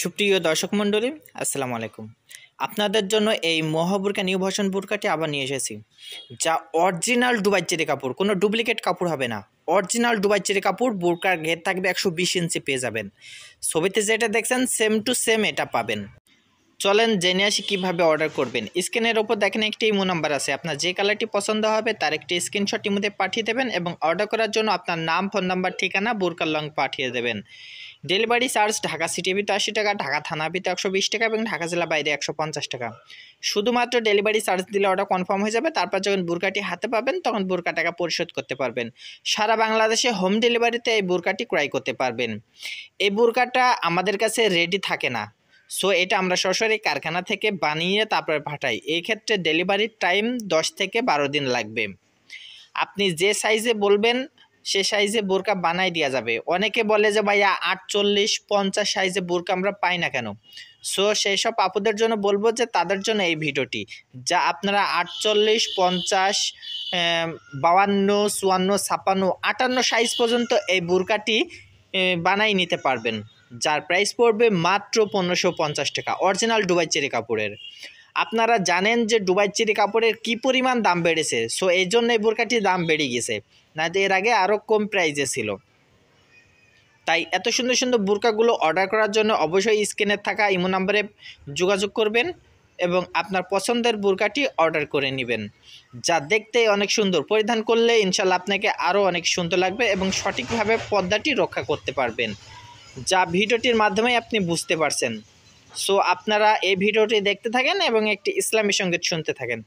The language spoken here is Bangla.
সুপ্রিয় দর্শক মণ্ডলী আসসালামু আলাইকুম আপনাদের জন্য এই মহাবুরকা নিউ ভাষণ বুরকাটি আবার নিয়ে এসেছি যা অরিজিনাল দুবাই চেরি কাপড় কোনো ডুপ্লিকেট কাপড় হবে না অরিজিনাল দুবাই চেরি কাপড় বুরকার ঘের থাকবে একশো বিশ ইঞ্চি পেয়ে যাবেন ছবিতে যেটা দেখছেন সেম টু সেম এটা পাবেন চলেন জেনে আসি কীভাবে অর্ডার করবেন স্ক্রিনের ওপর দেখেন একটি ইমো নাম্বার আছে আপনার যে কালারটি পছন্দ হবে তার একটি স্ক্রিনশট ইমোতে পাঠিয়ে দেবেন এবং অর্ডার করার জন্য আপনার নাম ফোন নাম্বার ঠিকানা বুরকার লং পাঠিয়ে দেবেন ডেলিভারি চার্জ ঢাকা সিটি ভিতরে আশি টাকা ঢাকা থানার ভিতরে একশো বিশ টাকা এবং ঢাকা জেলা বাইরে একশো পঞ্চাশ টাকা শুধুমাত্র ডেলিভারি চার্জ দিলে অর্ডার কনফার্ম হয়ে যাবে তারপর যখন বুরকাটি হাতে পাবেন তখন বুরকা টাকা পরিশোধ করতে পারবেন সারা বাংলাদেশে হোম ডেলিভারিতে এই বুরকাটি ক্রয় করতে পারবেন এই বুরকাটা আমাদের কাছে রেডি থাকে না সো এটা আমরা সরাসরি কারখানা থেকে বানিয়ে তারপরে পাঠাই এই ক্ষেত্রে ডেলিভারির টাইম দশ থেকে বারো দিন লাগবে আপনি যে সাইজে বলবেন সে সাইজে বোরকা বানাই দেওয়া যাবে অনেকে বলে যে ভাইয়া আটচল্লিশ পঞ্চাশ সাইজে বোরকা আমরা পাই না কেন সো সেই সব আপুদের জন্য বলবো যে তাদের জন্য এই ভিডিওটি যা আপনারা আটচল্লিশ পঞ্চাশ বাউান্ন চুয়ান্ন ছাপান্ন আটান্ন সাইজ পর্যন্ত এই বোরকাটি বানাই নিতে পারবেন যার প্রাইস পড়বে মাত্র পনেরোশো পঞ্চাশ টাকা অরিজিনাল ডুবাই চেরি কাপড়ের আপনারা জানেন যে ডুবাই চিরি কাপড়ের কি পরিমাণ দাম বেড়েছে সো এই জন্য এই বোরকাটির দাম বেড়ে গেছে না এর আগে আরও কম প্রাইজে ছিল তাই এত সুন্দর সুন্দর বোরকাগুলো অর্ডার করার জন্য অবশ্যই স্ক্রিনে থাকা ইমো নাম্বারে যোগাযোগ করবেন এবং আপনার পছন্দের বোরকাটি অর্ডার করে নেবেন যা দেখতে অনেক সুন্দর পরিধান করলে ইনশাল্লাহ আপনাকে আরও অনেক সুন্দর লাগবে এবং সঠিকভাবে পর্দাটি রক্ষা করতে পারবেন যা ভিডিওটির মাধ্যমে আপনি বুঝতে পারছেন সো আপনারা এই ভিডিওটি দেখতে থাকেন এবং একটি ইসলামী সঙ্গীত শুনতে থাকেন